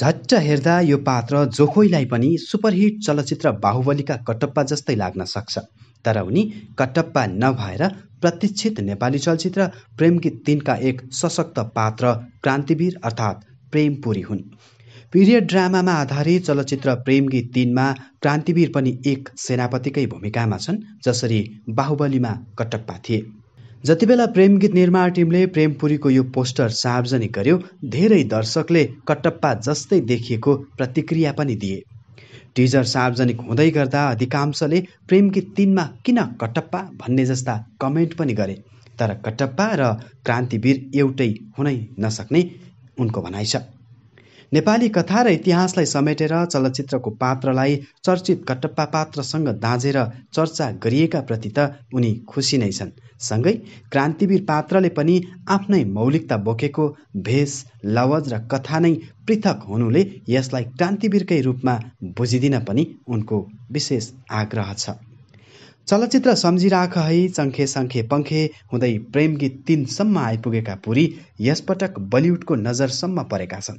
झट्ट हेर्दा यो पात्र जोखोईलाई पनि सुपरहिट चलचित्र बाहुबलीका कटप्पा जस्तै लाग्न सक्छ तर उनी कटप्पा नभएर प्रतीक्षित नेपाली चलचित्र प्रेम गीत तिनका एक सशक्त पात्र क्रान्तिवीर अर्थात् प्रेमपुरी हुन् पिरियड ड्रामामा आधारित चलचित्र प्रेम गीत तिनमा क्रान्तिवीर पनि एक सेनापतिकै भूमिकामा छन् जसरी बाहुबलीमा कटप्पा थिए जति बेला प्रेम गीत निर्माण टिमले प्रेमपुरीको यो पोस्टर सार्वजनिक गर्यो धेरै दर्शकले कटप्पा जस्तै देखिएको प्रतिक्रिया पनि दिए टिजर सार्वजनिक हुँदै गर्दा अधिकांशले प्रेम गीत तिनमा किन कटप्पा भन्ने जस्ता कमेन्ट पनि गरे तर कटप्पा र क्रान्तिवीर एउटै हुनै नसक्ने उनको भनाइ छ नेपाली कथा र इतिहासलाई समेटेर चलचित्रको पात्रलाई चर्चित कटप्पा पात्रसँग दाँझेर चर्चा गरिएका प्रति त उनी खुसी नै छन् सँगै क्रान्तिवीर पात्रले पनि आफ्नै मौलिकता बोकेको भेष लवज र कथा नै पृथक हुनुले यसलाई क्रान्तिवीरकै रूपमा बुझिदिन पनि उनको विशेष आग्रह छ चलचित्र सम्झिराख है चङ्खे सङ्खे पङ्खे हुँदै प्रेम गीत तिनसम्म आइपुगेका पुरी यसपटक बलिउडको नजरसम्म परेका छन्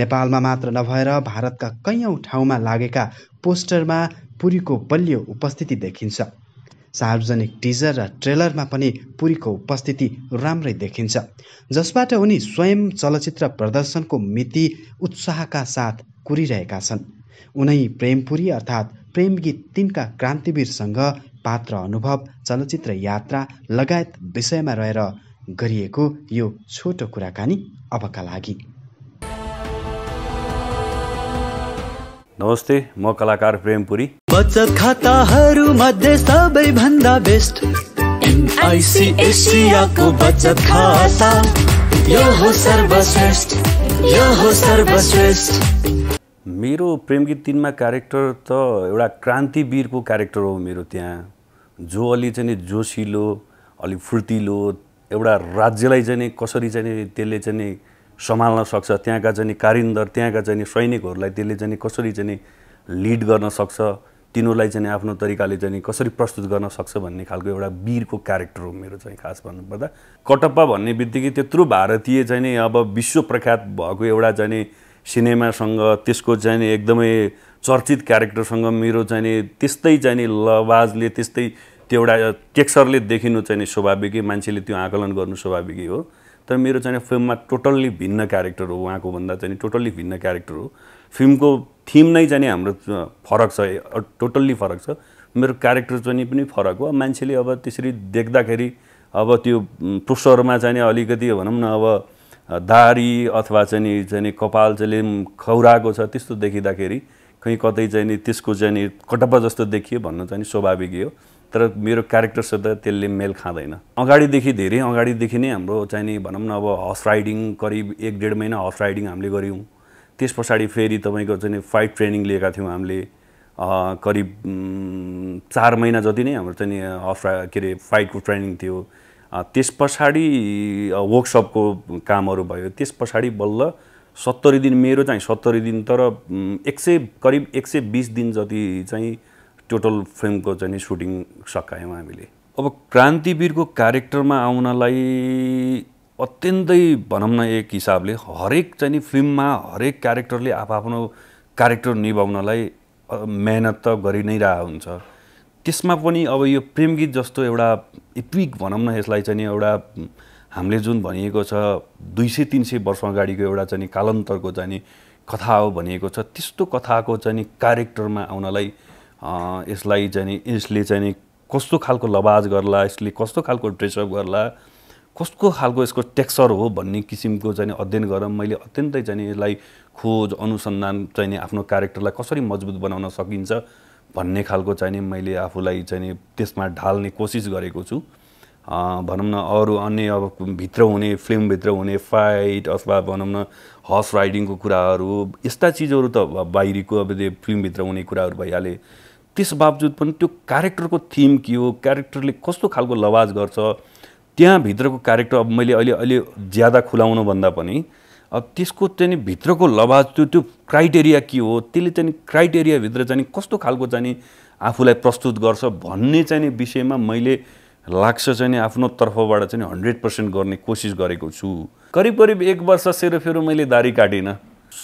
नेपालमा मात्र नभएर भारतका कैयौँ ठाउँमा लागेका पोस्टरमा पुरीको बलियो उपस्थिति देखिन्छ सार्वजनिक टिजर र ट्रेलरमा पनि पुरीको उपस्थिति राम्रै देखिन्छ जसबाट उनी स्वयं चलचित्र प्रदर्शनको मिति उत्साहका साथ कुरिरहेका छन् उनै प्रेमपुरी अर्थात् प्रेम गीत तिनका क्रान्तिवीरसँग पात्र अनुभव चलचित्र यात्रा लगायत विषयमा रहेर गरिएको यो छोटो कुराकानी अबका लागि नमस्ते म कलाकार प्रेमपुरी बचत खाताहरू मध्ये सबैभन्दा बेस्ट एसियाको बचत खाता यो हो सर्वश्रेष्ठ यो हो सर्वश्रेष्ठ मेरो प्रेम गीत तिनमा क्यारेक्टर त एउटा क्रान्तिवीरको क्यारेक्टर हो मेरो त्यहाँ जो अलि चाहिँ जोसिलो अलि फुर्तिलो एउटा राज्यलाई चाहिँ कसरी चाहिँ त्यसले चाहिँ नि सम्हाल्न सक्छ त्यहाँका चाहिँ कारिन्दर त्यहाँका चाहिँ सैनिकहरूलाई त्यसले चाहिँ कसरी चाहिँ लिड गर्न सक्छ तिनीहरूलाई चाहिँ आफ्नो तरिकाले चाहिँ कसरी प्रस्तुत गर्न सक्छ भन्ने खालको एउटा वीरको क्यारेक्टर हो मेरो चाहिँ खास भन्नुपर्दा कटप्पा भन्ने बित्तिकै त्यत्रो भारतीय चाहिँ नि अब विश्व प्रख्यात भएको एउटा चाहिँ सिनेमासँग त्यसको चाहिँ एकदमै चर्चित क्यारेक्टरसँग मेरो चाहिँ त्यस्तै चाहिँ लवाजले त्यस्तै त्यो एउटा टेक्सरले देखिनु चाहिँ स्वाभाविकै मान्छेले त्यो आकलन गर्नु स्वाभाविकै हो तर मेरो चाहिँ फिल्ममा टोटल्ली भिन्न क्यारेक्टर हो उहाँको भन्दा चाहिँ टोटल्ली भिन्न क्यारेक्टर हो फिल्मको थिम नै चाहिँ हाम्रो फरक छ टोटल्ली फरक छ मेरो क्यारेक्टर चाहिँ पनि फरक हो मान्छेले अब त्यसरी देख्दाखेरि अब त्यो प्रोसरमा चाहिँ अलिकति भनौँ न अब दारी अथवा चाहिँ नि चाहिँ नि कपाल चाहिँ खौराएको छ त्यस्तो देखिँदाखेरि कहीँ कतै चाहिँ नि त्यसको चाहिँ नि कटप्पा जस्तो देखियो भन्नु चाहिँ नि स्वाभाविक हो तर मेरो क्यारेक्टरसित त्यसले मेल खाँदैन अगाडिदेखि धेरै अगाडिदेखि नै हाम्रो चाहिँ नि भनौँ न अब हर्स राइडिङ करिब एक डेढ महिना हर्स राइडिङ हामीले गऱ्यौँ त्यस पछाडि फेरि तपाईँको चाहिँ नि फाइट ट्रेनिङ लिएका थियौँ हामीले करिब चार महिना जति नै हाम्रो चाहिँ हर्स के अरे फाइटको ट्रेनिङ थियो त्यस पछाडि वर्कसपको कामहरू भयो त्यस पछाडि बल्ल सत्तरी दिन मेरो चाहिँ सत्तरी दिन तर एक सय करिब एक सय बिस दिन जति चाहिँ टोटल फिल्मको चाहिँ सुटिङ सकायौँ हामीले अब क्रान्तिवीरको क्यारेक्टरमा आउनलाई अत्यन्तै भनौँ न एक हिसाबले हरेक चाहिँ नि फिल्ममा हरेक क्यारेक्टरले आफ्नो क्यारेक्टर निभाउनलाई मेहनत त गरि नै रहेको हुन्छ त्यसमा पनि अब यो प्रेम गीत जस्तो एउटा इपिक भनौँ न यसलाई चाहिँ एउटा हामीले जुन भनिएको छ दुई सय तिन सय वर्ष अगाडिको एउटा चाहिँ कालान्तरको चाहिँ कथा हो भनिएको छ त्यस्तो कथाको चाहिँ क्यारेक्टरमा आउनलाई यसलाई चाहिँ यसले चाहिँ कस्तो खालको लवाज गर्ला यसले कस्तो खालको ड्रेसअप गर्ला कस्तो खालको यसको टेक्सचर हो भन्ने किसिमको चाहिँ अध्ययन गरौँ मैले अत्यन्तै चाहिँ यसलाई खोज अनुसन्धान चाहिँ आफ्नो क्यारेक्टरलाई कसरी मजबुत बनाउन सकिन्छ भन्ने खालको चाहिँ नि मैले आफूलाई चाहिँ नि त्यसमा ढाल्ने कोसिस गरेको छु भनौँ न अरू अन्य अब भित्र हुने फिल्मभित्र हुने फाइट अथवा भनौँ न हर्स राइडिङको कुराहरू यस्ता चिजहरू त बाहिरीको अब त्यो फिल्मभित्र हुने कुराहरू भइहाले त्यस बावजुद पनि त्यो क्यारेक्टरको थिम के हो क्यारेक्टरले कस्तो खालको लवाज गर्छ त्यहाँभित्रको क्यारेक्टर अब मैले अहिले अहिले ज्यादा खुलाउनुभन्दा पनि अब त्यसको चाहिँ भित्रको लवाज त्यो त्यो क्राइटेरिया के हो त्यसले चाहिँ क्राइटेरियाभित्र चाहिँ कस्तो खालको चाहिँ आफूलाई प्रस्तुत गर्छ भन्ने चाहिँ विषयमा मैले लाग्छ चाहिँ आफ्नो तर्फबाट चाहिँ हन्ड्रेड पर्सेन्ट गर्ने कोसिस गरेको छु करिब करिब एक वर्ष सेरोफेरो मैले दारी काटिनँ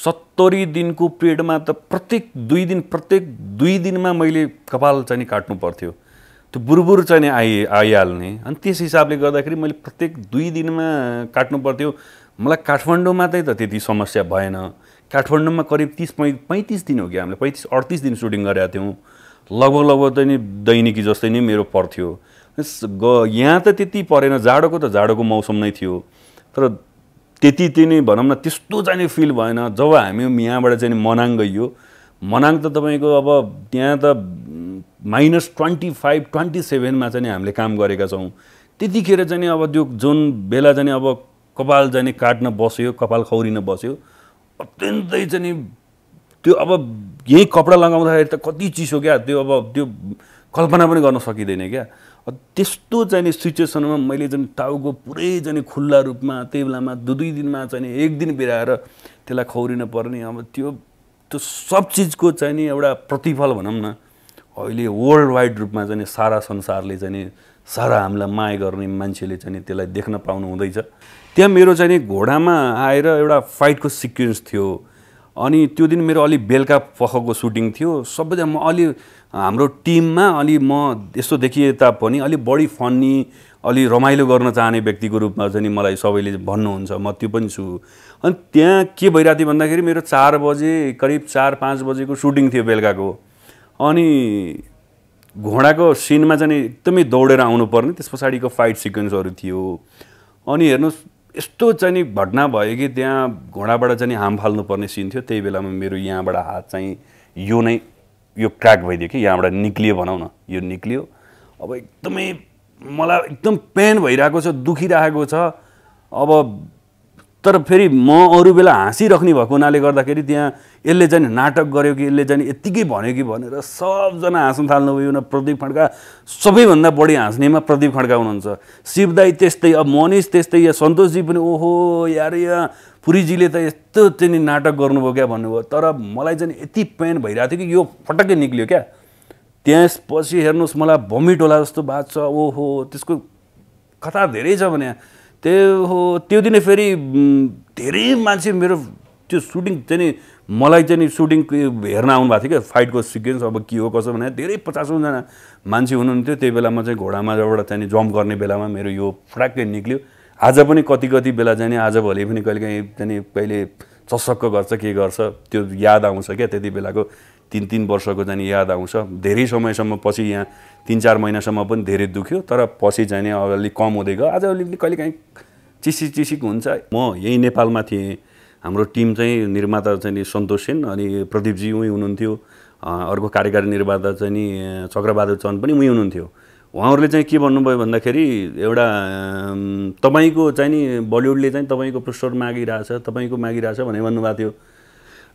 सत्तरी दिनको पिरियडमा त प्रत्येक दुई दिन प्रत्येक दुई दिनमा मैले कपाल चाहिँ काट्नु पर्थ्यो त्यो बुरबुर चाहिँ आइ आइहाल्ने अनि त्यस हिसाबले गर्दाखेरि मैले प्रत्येक दुई दिनमा काट्नु पर्थ्यो मलाई काठमाडौँमा चाहिँ त त्यति समस्या भएन काठमाडौँमा करिब तिस पै पैँतिस दिन हो कि हामीले पैँतिस अडतिस दिन सुटिङ गरेका थियौँ लगभग लगभग चाहिँ नि दैनिकी जस्तै नै मेरो पर्थ्यो ग यहाँ त त्यति परेन जाडोको त जाडोको मौसम नै थियो तर त्यति त्यो नै भनौँ न त्यस्तो जाने फिल भएन जब हामी यहाँबाट चाहिँ मनाङ गइयो मनाङ त तपाईँको अब त्यहाँ त माइनस ट्वेन्टी फाइभ ट्वेन्टी सेभेनमा चाहिँ हामीले काम गरेका छौँ त्यतिखेर चाहिँ अब त्यो जुन बेला चाहिँ अब कपाल जाने काट्न बस्यो कपाल खौरिन बस्यो अत्यन्तै चाहिँ त्यो अब यहीँ कपडा लगाउँदाखेरि त कति चिसो क्या त्यो अब त्यो कल्पना पनि गर्न सकिँदैन क्या त्यस्तो चाहिँ सिचुएसनमा मैले चाहिँ टाउको पुरै चाहिँ खुल्ला रूपमा त्यही बेलामा दुई दुई दिनमा चाहिँ एक दिन बिराएर त्यसलाई खौरिन पर्ने अब त्यो त्यो सब चिजको चाहिँ नि एउटा प्रतिफल भनौँ न अहिले वर्ल्ड वाइड रूपमा चाहिँ सारा संसारले चाहिँ सारा हामीलाई माया गर्ने मान्छेले चाहिँ त्यसलाई देख्न पाउनु हुँदैछ त्यहाँ मेरो चाहिँ घोडामा आएर एउटा फाइटको सिक्वेन्स थियो अनि त्यो दिन मेरो अलि बेलुका पखको सुटिङ थियो सबैजना म अलि हाम्रो टिममा अलि म यस्तो देखिए तापनि अलि बढी फन्नी अलि रमाइलो गर्न चाहने व्यक्तिको रूपमा चाहिँ मलाई सबैले भन्नुहुन्छ म त्यो पनि छु अनि त्यहाँ के भइरहेको थियो भन्दाखेरि मेरो चार बजे करिब चार पाँच बजेको सुटिङ थियो बेलुकाको अनि घोडाको सिनमा चाहिँ एकदमै दौडेर आउनुपर्ने त्यस पछाडिको फाइट सिक्वेन्सहरू थियो अनि हेर्नुहोस् यस्तो चाहिँ घटना भयो कि त्यहाँ घोडाबाट चाहिँ हाम फाल्नुपर्ने सिन थियो त्यही बेलामा मेरो यहाँबाट हात चाहिँ यो नै यो क्र्याक भइदियो कि यहाँबाट निक्लियो भनौँ न यो निक्लियो अब एकदमै मलाई एकदम पेन भइरहेको छ दुखिरहेको छ अब तर फेरि म अरू बेला हाँसिराख्ने भएको हुनाले गर्दाखेरि त्यहाँ यसले जाने नाटक गर्यो कि यसले जाने यत्तिकै भन्यो कि भनेर सबजना हाँस्नु थाल्नुभयो न प्रदीप खड्का सबैभन्दा बढी हाँस्नेमा प्रदीप खड्का हुनुहुन्छ शिवदाई त्यस्तै अब मनिष त्यस्तै या सन्तोषजी पनि ओहो यार यहाँ पुरीजीले त यस्तो चाहिँ नाटक गर्नुभयो क्या भन्नुभयो तर मलाई चाहिँ यति पेन भइरहेको थियो कि यो फटक्कै निक्ल्यो क्या त्यसपछि हेर्नुहोस् मलाई भमिट होला जस्तो बात छ ओहो त्यसको कथा धेरै छ भने त्यो त्यो दिन फेरि धेरै मान्छे मेरो त्यो सुटिङ चाहिँ नि मलाई चाहिँ नि सुटिङ हेर्न आउनुभएको थियो क्या फाइटको सिक्वेन्स अब के हो कसो भने धेरै पचासौँजना मान्छे हुनुहुन्थ्यो त्यही बेलामा चाहिँ घोडामा एउटा चाहिँ जम्प गर्ने बेलामा मेरो यो फ्राक्कै निक्ल्यो आज पनि कति कति बेला चाहिँ आजभोलि पनि कहिले काहीँ कहिलेकाहीँ चाहिँ कहिले चसक्क गर्छ के गर्छ त्यो याद आउँछ क्या त्यति बेलाको तिन तिन वर्षको जाने याद आउँछ धेरै समयसम्म पछि यहाँ तिन चार महिनासम्म पनि धेरै दुख्यो तर पछि जाने अलिक कम हुँदै गयो आज अलिक कहिलेकाहीँ चिसी चिसिक हुन्छ म यहीँ नेपालमा थिएँ हाम्रो टिम चाहिँ निर्माता चाहिँ सन्तोष सेन अनि प्रदीपजी उहीँ हुनुहुन्थ्यो अर्को कार्यकारी निर्माता चाहिँ नि चक्रबहादुर चन्द पनि उहीँ हुनुहुन्थ्यो उहाँहरूले चाहिँ के भन्नुभयो भन्दाखेरि एउटा तपाईँको चाहिँ नि बलिउडले चाहिँ तपाईँको प्रोस्टर मागिरहेछ तपाईँको मागिरहेछ भनेर भन्नुभएको थियो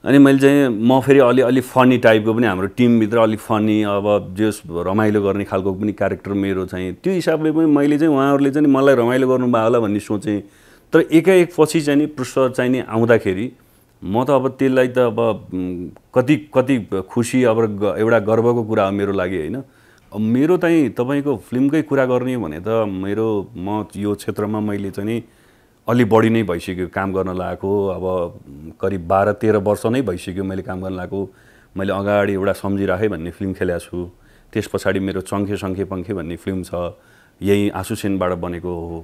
अनि मैले चाहिँ म फेरि अलि अलिक फनी टाइपको पनि हाम्रो टिमभित्र अलिक फनी अब जे रमाइलो गर्ने खालको पनि क्यारेक्टर मेरो चाहिँ त्यो हिसाबले पनि मैले चाहिँ उहाँहरूले चाहिँ मलाई रमाइलो गर्नुभयो होला भन्ने सोचेँ तर एकाएक पछि चाहिँ नि पृष्ठ चाहिँ नि आउँदाखेरि म त अब त्यसलाई त अब कति कति खुसी अब एउटा गर्वको कुरा हो मेरो लागि होइन मेरो चाहिँ तपाईँको फिल्मकै कुरा गर्ने भने त मेरो म यो क्षेत्रमा मैले चाहिँ अलि बढी नै भइसक्यो काम गर्न लागेको अब करिब बाह्र तेह्र वर्ष नै भइसक्यो मैले काम गर्न लागेको मैले अगाडि एउटा सम्झिराखेँ भन्ने फिल्म खेलेको छु त्यस पछाडि मेरो चङ्खे सङ्खे पङ्खे भन्ने फिल्म छ यहीँ आसुसेनबाट बनेको हो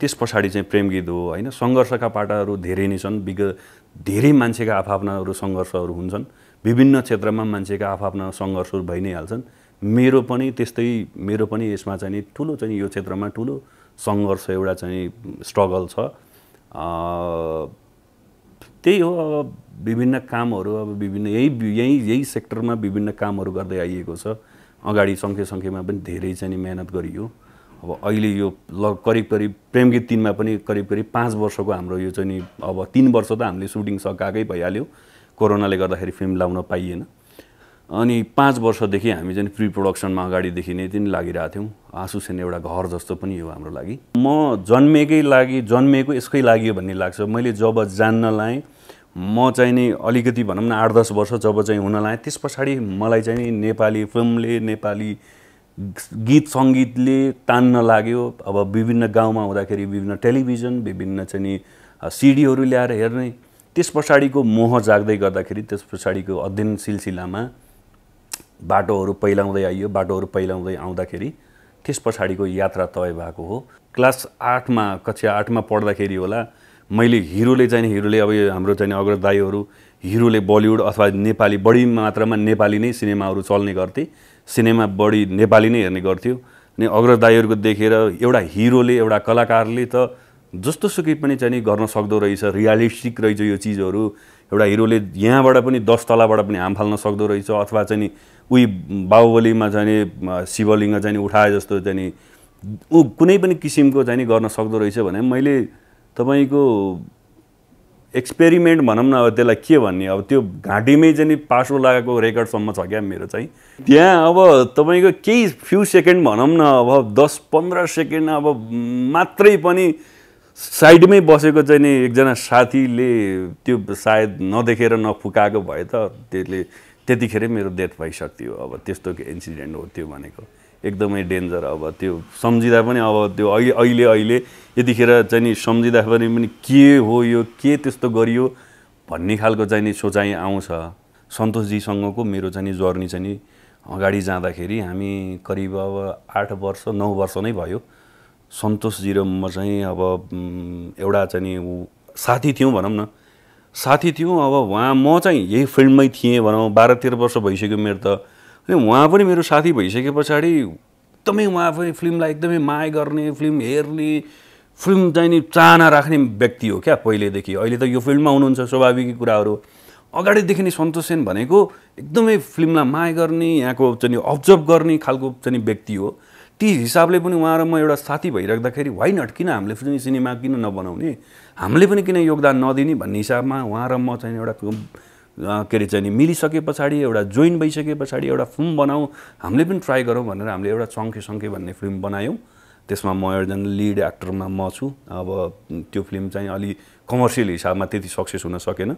त्यस पछाडि चाहिँ प्रेम गीत हो होइन सङ्घर्षका पाटाहरू धेरै नै छन् विग धेरै मान्छेका आफआफ्नाहरू सङ्घर्षहरू हुन्छन् विभिन्न क्षेत्रमा मान्छेका आफआफ्ना सङ्घर्षहरू भइ नै हाल्छन् मेरो पनि त्यस्तै मेरो पनि यसमा चाहिँ नि ठुलो चाहिँ यो क्षेत्रमा ठुलो सङ्घर्ष एउटा चाहिँ स्ट्रगल छ त्यही हो अब विभिन्न कामहरू अब विभिन्न यही यही यही सेक्टरमा विभिन्न कामहरू गर्दै आइएको छ अगाडि सङ्ख्या सङ्ख्यामा पनि धेरै चाहिँ मिहिनेत गरियो अब अहिले यो ल करिब करिब प्रेम गीत तिनमा पनि करिब करिब पाँच वर्षको हाम्रो यो चाहिँ अब तिन वर्ष त हामीले सुटिङ सकाएकै भइहाल्यो कोरोनाले गर्दाखेरि फिल्म लाउन पाइएन अनि पाँच वर्षदेखि हामी चाहिँ प्रि प्रोडक्सनमा अगाडिदेखि नै दिन लागिरहेको थियौँ आँसु आसुसेन एउटा घर जस्तो पनि हो हाम्रो लागि म जन्मेकै लागि जन्मेको यसकै लागि हो भन्ने लाग्छ मैले जब जान्न लाएँ म चाहिँ नि अलिकति भनौँ न आठ दस वर्ष जब चाहिँ हुन लाएँ त्यस पछाडि मलाई चाहिँ नेपाली फिल्मले नेपाली गीत सङ्गीतले तान्न लाग्यो अब विभिन्न गाउँमा हुँदाखेरि विभिन्न टेलिभिजन विभिन्न चाहिँ नि सिडीहरू ल्याएर हेर्ने त्यस पछाडिको मोह जाग्दै गर्दाखेरि त्यस पछाडिको अध्ययन सिलसिलामा बाटोहरू पहिलाउँदै आइयो बाटोहरू पहिलाउँदै आउँदाखेरि त्यस पछाडिको यात्रा तय भएको हो क्लास आठमा कक्षा आठमा पढ्दाखेरि होला मैले हिरोले चाहिँ हिरोले अब यो हाम्रो चाहिँ अग्रदायीहरू हिरोले बलिउड अथवा नेपाली बढी मात्रामा नेपाली नै सिनेमाहरू चल्ने गर्थे सिनेमा बढी नेपाली नै हेर्ने गर्थ्यो अनि अग्रदायीहरूको देखेर एउटा हिरोले एउटा कलाकारले त जस्तो सुकै पनि चाहिँ गर्न सक्दो रहेछ रियालिस्टिक रहेछ यो चिजहरू एउटा हिरोले यहाँबाट पनि दस तलाबाट पनि हाम फाल्न सक्दो रहेछ अथवा चाहिँ नि उही बाहुबलीमा चाहिँ शिवलिङ्ग चाहिँ उठाए जस्तो चाहिँ नि ऊ कुनै पनि किसिमको चाहिँ नि गर्न सक्दो रहेछ भने मैले तपाईँको एक्सपेरिमेन्ट भनौँ न अब त्यसलाई के भन्ने अब त्यो घाँटीमै चाहिँ पासो लगाएको रेकर्डसम्म छ क्या मेरो चाहिँ त्यहाँ अब तपाईँको केही फ्यु सेकेन्ड भनौँ न अब दस पन्ध्र सेकेन्ड अब मात्रै पनि साइडमै बसेको चाहिँ नि एकजना साथीले त्यो सायद नदेखेर नफुकाएको भए त त्यसले त्यतिखेरै मेरो डेथ भइसक्थ्यो अब त्यस्तो इन्सिडेन्ट हो त्यो भनेको एकदमै डेन्जर अब त्यो सम्झिँदा पनि अब त्यो अहिले अहिले अहिले यतिखेर चाहिँ नि सम्झिँदा पनि पनि के हो यो के त्यस्तो गरियो भन्ने खालको चाहिँ नि सोचाइ आउँछ सन्तोषजीसँगको मेरो चाहिँ नि जर्नी चाहिँ नि अगाडि जाँदाखेरि हामी करिब अब आठ वर्ष नौ वर्ष नै भयो सन्तोषजी र म चाहिँ अब एउटा चाहिँ नि साथी थियौँ भनौँ न साथी थियौँ अब उहाँ म चाहिँ यही फिल्डमै थिएँ भनौँ बाह्र तेह्र वर्ष भइसक्यो मेरो त अनि उहाँ पनि मेरो साथी भइसके पछाडि एकदमै उहाँ पनि फिल्मलाई एकदमै माया गर्ने फिल्म हेर्ने फिल्म चाहिँ नि चाहना राख्ने व्यक्ति हो क्या पहिलेदेखि अहिले त यो फिल्डमा हुनुहुन्छ स्वाभाविक कुराहरू अगाडिदेखि नै सन्तोष सेन भनेको एकदमै फिल्मलाई माया गर्ने यहाँको चाहिँ अब्जर्भ गर्ने खालको चाहिँ व्यक्ति हो ती हिसाबले पनि उहाँ र म एउटा साथी भइराख्दाखेरि वाइ नट किन हामीले फिल्म सिनेमा किन नबनाउने हामीले पनि किन योगदान नदिने भन्ने हिसाबमा उहाँ र म चाहिँ एउटा के अरे चाहिँ मिलिसके पछाडि एउटा जोइन भइसके पछाडि एउटा फिल्म बनाऊ हामीले पनि ट्राई गरौँ भनेर हामीले एउटा चङ्खे सङ्खे भन्ने फिल्म बनायौँ त्यसमा म एकजना लिड एक्टरमा म छु अब त्यो फिल्म चाहिँ अलि कमर्सियल हिसाबमा त्यति सक्सेस हुन सकेन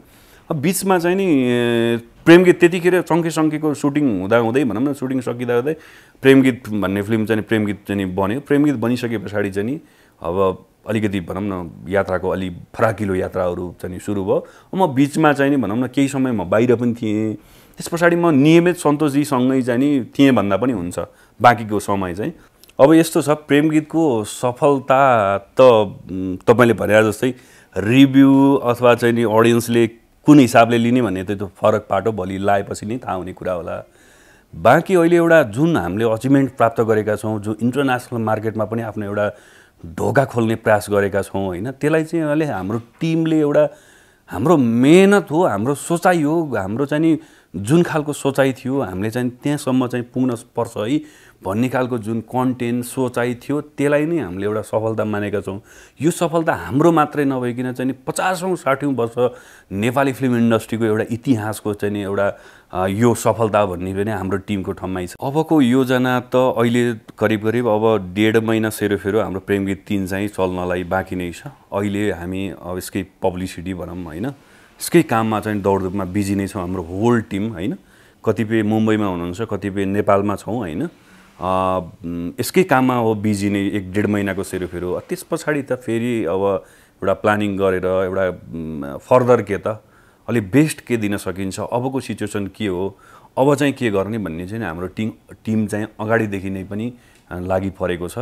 अब बिचमा चाहिँ नि प्रेम गीत त्यतिखेर चङ्के सङ्केको सुटिङ हुँदा हुँदै भनौँ न सुटिङ सकिँदा हुँदै प्रेम गीत भन्ने फिल्म चाहिँ प्रेम गीत चाहिँ बन्यो प्रेम गीत बनिसके पछाडि चाहिँ नि अब अलिकति भनौँ न यात्राको अलि फराकिलो यात्राहरू चाहिँ सुरु भयो म बिचमा चाहिँ नि भनौँ न केही समय म बाहिर पनि थिएँ त्यस पछाडि म नियमित सन्तोषजीसँगै चाहिँ नि थिएँ भन्दा पनि हुन्छ बाँकीको समय चाहिँ अब यस्तो छ प्रेम गीतको सफलता त तपाईँले भने जस्तै रिभ्यू अथवा चाहिँ नि अडियन्सले कुन हिसाबले लिने भन्ने त्यो फरक पाटो भोलि लाएपछि नै थाहा हुने कुरा होला बाँकी अहिले एउटा जुन हामीले अचिभमेन्ट प्राप्त गरेका छौँ जो इन्टरनेसनल मार्केटमा पनि आफ्नो एउटा ढोका खोल्ने प्रयास गरेका छौँ होइन त्यसलाई चाहिँ अहिले हाम्रो टिमले एउटा हाम्रो मेहनत हो हाम्रो सोचाइ हो हाम्रो चाहिँ नि जुन खालको सोचाइ थियो हामीले चाहिँ त्यहाँसम्म चाहिँ पुग्न पर्छ है भन्ने खालको जुन कन्टेन्ट सोचाइ थियो त्यसलाई नै हामीले एउटा सफलता मानेका छौँ यो सफलता हाम्रो मात्रै नभइकन चाहिँ नि पचासौँ साठौँ वर्ष नेपाली फिल्म इन्डस्ट्रीको एउटा इतिहासको चाहिँ नि एउटा यो सफलता भन्ने पनि हाम्रो टिमको ठम्माइ छ अबको योजना त अहिले करिब करिब अब डेढ महिना सेरोफेरो हाम्रो प्रेम गीत तिन चाहिँ चल्नलाई बाँकी नै छ अहिले हामी अब यसकै पब्लिसिटी भनौँ होइन यसकै काममा चाहिँ दौडधुपमा बिजी नै छौँ हाम्रो होल टिम होइन कतिपय मुम्बईमा हुनुहुन्छ कतिपय नेपालमा छौँ होइन यसकै काममा अब बिजी नै एक डेढ महिनाको सेरोफेरो त्यस पछाडि त फेरि अब एउटा प्लानिङ गरेर एउटा फर्दर के त अलिक बेस्ट के दिन सकिन्छ अबको सिचुएसन के हो अब चाहिँ के गर्ने भन्ने चाहिँ हाम्रो टिम टिम चाहिँ अगाडिदेखि नै पनि लागि परेको छ